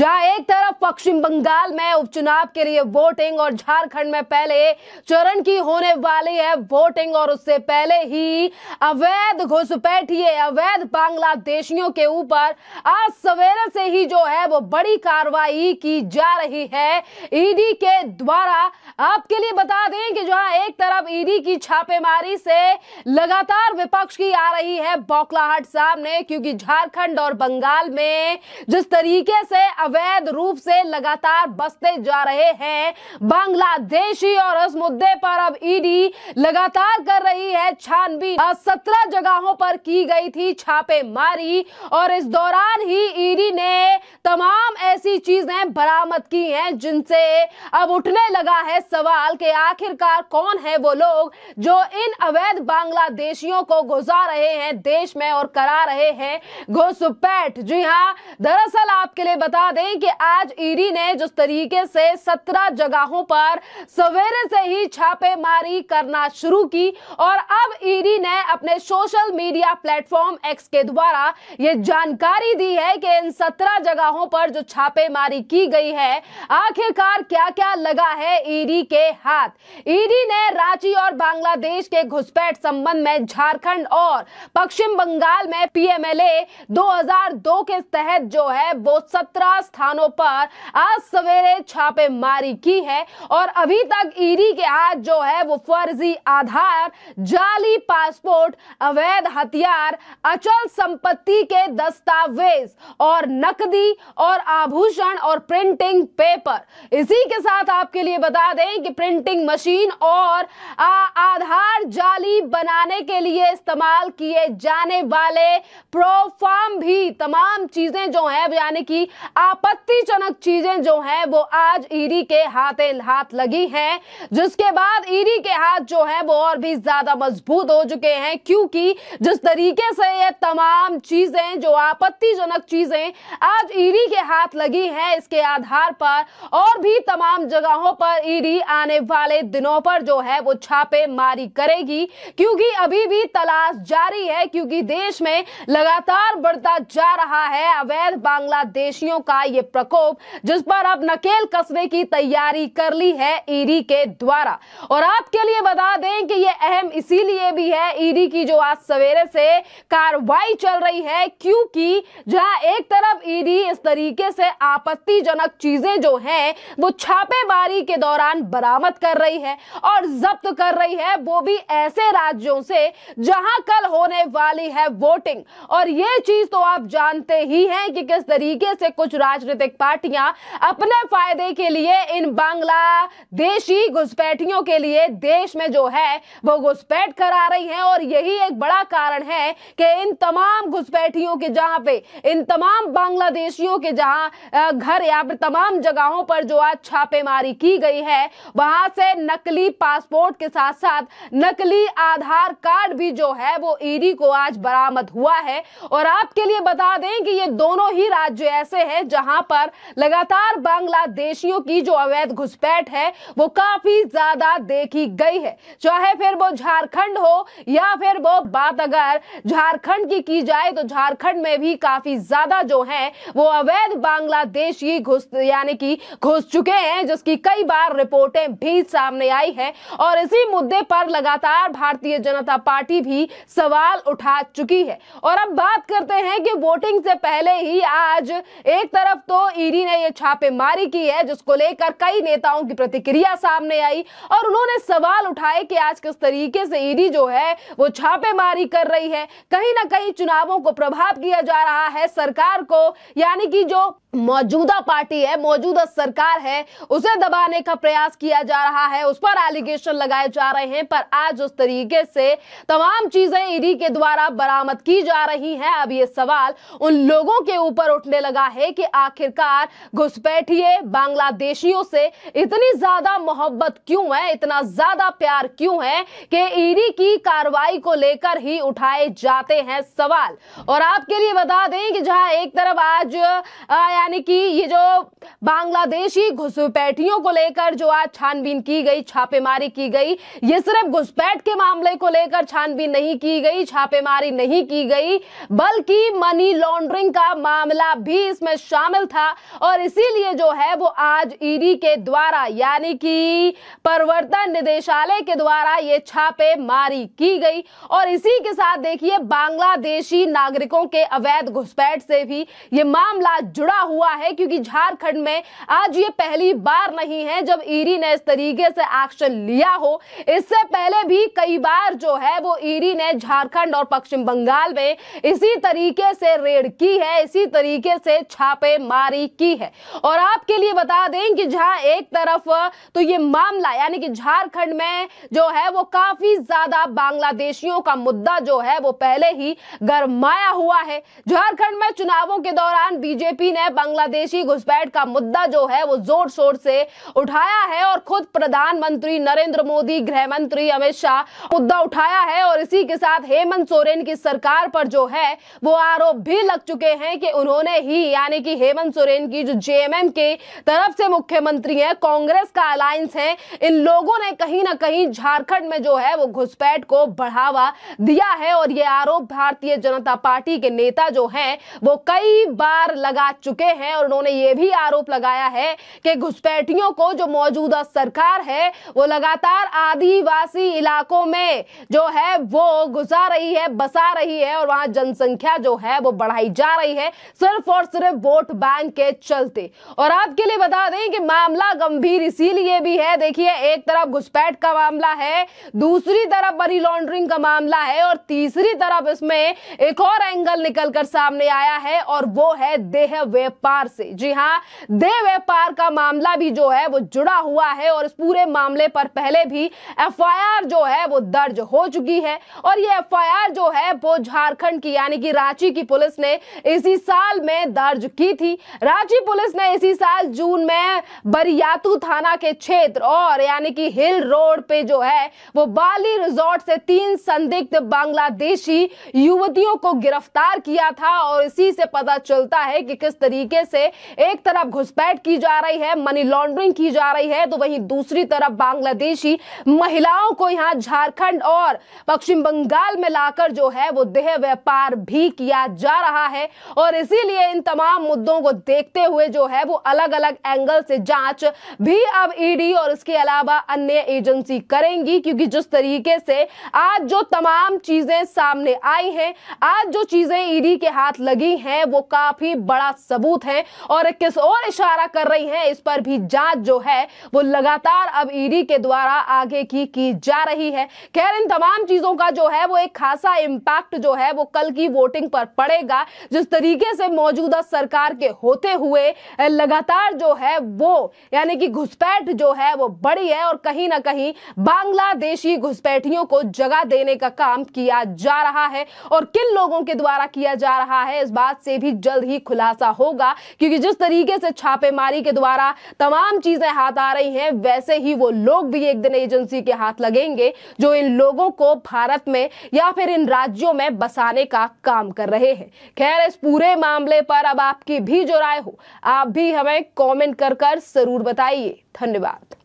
जहां एक तरफ पश्चिम बंगाल में उपचुनाव के लिए वोटिंग और झारखंड में पहले चरण की होने वाली है वोटिंग और उससे पहले ही अवैध घुसपैठिए अवैध बांग्लादेशियों के ऊपर आज सवेरे से ही जो है वो बड़ी कार्रवाई की जा रही है ईडी के द्वारा आपके लिए बता दें कि जहां एक तरफ ईडी की छापेमारी से लगातार विपक्ष की आ रही है बौखलाहट सामने क्योंकि झारखंड और बंगाल में जिस तरीके से अवैध रूप से लगातार बसते जा रहे हैं बांग्लादेशी और इस मुद्दे पर अब ईडी e लगातार कर रही है छानबीन सत्रह जगहों पर की गई थी छापेमारी और इस दौरान ही ईडी e ने तमाम ऐसी चीजें बरामद की हैं जिनसे अब उठने लगा है सवाल कि आखिरकार कौन है वो लोग जो इन अवैध बांग्लादेशियों को गुजार रहे हैं देश में और करा रहे हैं घुसपैठ जी हाँ दरअसल आपके लिए बता दें दें कि आज ईडी ने जिस तरीके से सत्रह जगहों पर सवेरे से ही छापेमारी करना शुरू की और अब ईडी ने अपने सोशल मीडिया प्लेटफॉर्म एक्स के द्वारा ये जानकारी दी है कि इन सत्रह जगहों पर जो छापेमारी की गई है आखिरकार क्या क्या लगा है ईडी के हाथ ईडी ने रांची और बांग्लादेश के घुसपैठ संबंध में झारखंड और पश्चिम बंगाल में पीएमएलए 2002 के तहत जो है वो सत्रह स्थानों पर आज सवेरे छापेमारी की है और अभी तक ईडी के हाथ जो है वो फर्जी आधार जाली पासपोर्ट अवैध हथियार अचल संपत्ति के दस्तावेज और नकदी और आभूषण और प्रिंटिंग पेपर इसी के साथ आपके लिए बता दें कि प्रिंटिंग मशीन और आधार जाली बनाने के लिए इस्तेमाल किए जाने वाले प्रोफार्म भी तमाम चीजें जो है यानी कि आप आपत्तिजनक चीजें जो हैं वो आज ईडी के हाथ हाथ लगी हैं जिसके बाद ईडी के हाथ जो है वो और भी ज्यादा मजबूत हो चुके हैं क्योंकि जिस तरीके से ये तमाम चीजें जो आपत्तिजनक चीजें आज ईडी के हाथ लगी हैं इसके आधार पर और भी तमाम जगहों पर ईडी आने वाले दिनों पर जो है वो छापेमारी करेगी क्योंकि अभी भी तलाश जारी है क्योंकि देश में लगातार बढ़ता जा रहा है अवैध बांग्लादेशियों का यह प्रकोप जिस पर अब नकेल कसने की तैयारी कर ली है ईडी के द्वारा और आपके लिए बता दें कि यह अहम इसीलिए भी है ईडी की जो आज सवेरे से कार्रवाई चल रही है क्योंकि जहां एक तरफ ईडी इस तरीके से आपत्तिजनक चीजें जो हैं वो छापेमारी के दौरान बरामद कर रही है और जब्त कर रही है वो भी ऐसे राज्यों से जहां कल होने वाली है वोटिंग और ये चीज तो आप जानते ही हैं कि किस तरीके से कुछ राज्य राजनीतिक पार्टियां अपने फायदे के लिए इन बांग्लादेशी घुसपैठियों के लिए देश में जो है वो घुसपैठ करा रही हैं और यही एक बड़ा कारण है कि इन तमाम घुसपैठियों के जहां पे इन तमाम बांग्लादेशियों के जहां घर या फिर तमाम जगहों पर जो आज छापेमारी की गई है वहां से नकली पासपोर्ट के साथ साथ नकली आधार कार्ड भी जो है वो ईडी को आज बरामद हुआ है और आपके लिए बता दें कि ये दोनों ही राज्य ऐसे हैं जहां यहाँ पर लगातार बांग्लादेशियों की जो अवैध घुसपैठ है वो काफी ज्यादा देखी गई है चाहे फिर वो झारखंड हो या फिर वो बात अगर झारखंड की की जाए तो झारखंड में भी काफी ज्यादा जो है वो अवैध बांग्लादेशी घुस यानी कि घुस चुके हैं जिसकी कई बार रिपोर्टें भी सामने आई है और इसी मुद्दे पर लगातार भारतीय जनता पार्टी भी सवाल उठा चुकी है और अब बात करते हैं कि वोटिंग से पहले ही आज एक तरफ तरफ तो ईडी ने यह छापेमारी की है जिसको लेकर कई नेताओं की प्रतिक्रिया सामने आई और उन्होंने सवाल उठाए कि आज किस तरीके से ईडी जो है वो छापेमारी कर रही है कहीं ना कहीं चुनावों को प्रभाव किया जा रहा है सरकार को यानी कि जो मौजूदा पार्टी है मौजूदा सरकार है उसे दबाने का प्रयास किया जा रहा है उस पर एलिगेशन लगाए जा रहे हैं पर आज उस तरीके से तमाम चीजें ईडी के द्वारा बरामद की जा रही हैं अब ये सवाल उन लोगों के ऊपर उठने लगा है कि आखिरकार घुसपैठिए बांग्लादेशियों से इतनी ज्यादा मोहब्बत क्यों है इतना ज्यादा प्यार क्यों है कि ईडी की कार्रवाई को लेकर ही उठाए जाते हैं सवाल और आपके लिए बता दें कि जहां एक तरफ आज यानी कि ये जो बांग्लादेशी घुसपैठियों को लेकर जो आज छानबीन की गई छापेमारी की गई ये सिर्फ घुसपैठ के मामले को लेकर छानबीन नहीं की गई छापेमारी नहीं की गई बल्कि मनी लॉन्ड्रिंग का मामला भी इसमें शामिल शामिल था और इसीलिए जो है वो आज ईडी e के द्वारा यानी कि प्रवर्तन निदेशालय के द्वारा ये मारी की गई और इसी के साथ देखिए बांग्लादेशी नागरिकों के अवैध घुसपैठ से भी ये मामला जुड़ा हुआ है क्योंकि झारखंड में आज ये पहली बार नहीं है जब ईडी e ने इस तरीके से एक्शन लिया हो इससे पहले भी कई बार जो है वो ईडी e ने झारखंड और पश्चिम बंगाल में इसी तरीके से रेड की है इसी तरीके से छापे मारी की है और आपके लिए बता दें कि जहां एक तरफ तो ये मामला यानी कि झारखंड में जो है वो काफी ज्यादा बांग्लादेशियों का मुद्दा जो है वो पहले ही गरमाया हुआ है झारखंड में चुनावों के दौरान बीजेपी ने बांग्लादेशी घुसपैठ का मुद्दा जो है वो जोर शोर से उठाया है और खुद प्रधानमंत्री नरेंद्र मोदी गृह मंत्री अमित शाह मुद्दा उठाया है और इसी के साथ हेमंत सोरेन की सरकार पर जो है वो आरोप भी लग चुके हैं कि उन्होंने ही यानी कि हे हेमंत सोरेन की जो जेएमएम के तरफ से मुख्यमंत्री हैं कांग्रेस का अलायंस है इन लोगों ने कहीं ना कहीं झारखंड में जो है वो घुसपैठ को बढ़ावा दिया है और ये आरोप भारतीय जनता पार्टी के नेता जो हैं वो कई बार लगा चुके हैं और उन्होंने ये भी आरोप लगाया है कि घुसपैठियों को जो मौजूदा सरकार है वो लगातार आदिवासी इलाकों में जो है वो गुजार रही है बसा रही है और वहां जनसंख्या जो है वो बढ़ाई जा रही है सिर्फ और सिर्फ वोट बैन के चलते और आपके लिए बता दें कि मामला गंभीर इसीलिए भी है देखिए एक तरफ घुसपैठ का मामला है दूसरी तरफ मनी लॉन्ड्रिंग का मामला है और तीसरी तरफ इसमें एक और एंगल निकलकर सामने आया है और वो है देह व्यापार से जी हाँ देह व्यापार का मामला भी जो है वो जुड़ा हुआ है और इस पूरे मामले पर पहले भी एफ जो है वो दर्ज हो चुकी है और ये एफ जो है वो झारखंड की यानी कि रांची की पुलिस ने इसी साल में दर्ज की थी थी रांची पुलिस ने इसी साल जून में बरियातू थाना के क्षेत्र और यानी कि हिल रोड पे जो है वो बाली रिजॉर्ट से तीन संदिग्ध बांग्लादेशी युवतियों को गिरफ्तार किया था और इसी से पता चलता है कि किस तरीके से एक तरफ घुसपैठ की जा रही है मनी लॉन्ड्रिंग की जा रही है तो वहीं दूसरी तरफ बांग्लादेशी महिलाओं को यहाँ झारखंड और पश्चिम बंगाल में लाकर जो है वो देह व्यापार भी किया जा रहा है और इसीलिए इन तमाम मुद्दों मामलों को देखते हुए जो है वो अलग अलग एंगल से जांच भी अब ईडी e और इसके अलावा अन्य एजेंसी करेंगी क्योंकि जिस तरीके से आज जो तमाम चीजें सामने आई हैं आज जो चीजें ईडी e के हाथ लगी हैं वो काफी बड़ा सबूत है और किस और इशारा कर रही है इस पर भी जांच जो है वो लगातार अब ईडी e के द्वारा आगे की की जा रही है खैर इन तमाम चीजों का जो है वो एक खासा इंपैक्ट जो है वो कल की वोटिंग पर पड़ेगा जिस तरीके से मौजूदा सरकार के होते हुए लगातार जो है वो यानी कि घुसपैठ जो है वो बड़ी है और कहीं ना कहीं बांग्लादेशी घुसपैठियों को जगह देने का काम किया जा रहा है और किन लोगों के द्वारा किया जा रहा है इस बात से भी जल्द ही खुलासा होगा क्योंकि जिस तरीके से छापेमारी के द्वारा तमाम चीजें हाथ आ रही हैं वैसे ही वो लोग भी एक दिन एजेंसी के हाथ लगेंगे जो इन लोगों को भारत में या फिर इन राज्यों में बसाने का काम कर रहे हैं खैर इस पूरे मामले पर अब आपकी भी जो राय हो आप भी हमें कमेंट कर कर जरूर बताइए धन्यवाद